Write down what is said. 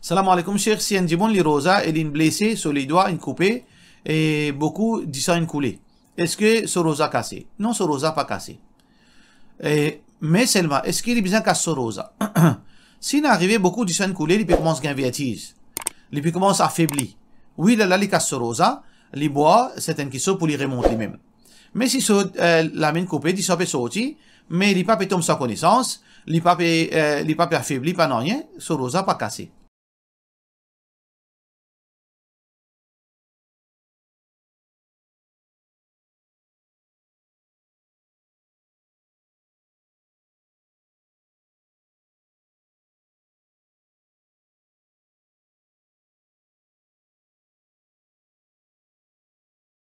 Salam alaikum, cher. Si un diamant, li rosa, il hein, est blessé sur les doigts, une coupé, et beaucoup du sang coulé. Est-ce que ce rosa cassé Non, ce rosa pas cassé. Et, mais seulement, est-ce qu'il est bien cassé ce rosa S'il est arrivé beaucoup du sang coulé, il commence à les Il commence à affaiblir. Oui, là, là, il casse ce rosa, il boit, c'est un sont pour lui remonter même Mais si euh, la main coupée, il peut sorti, mais il n'est pas sa connaissance, il n'est pas euh, affaibli, pas non rien, ce rosa pas cassé.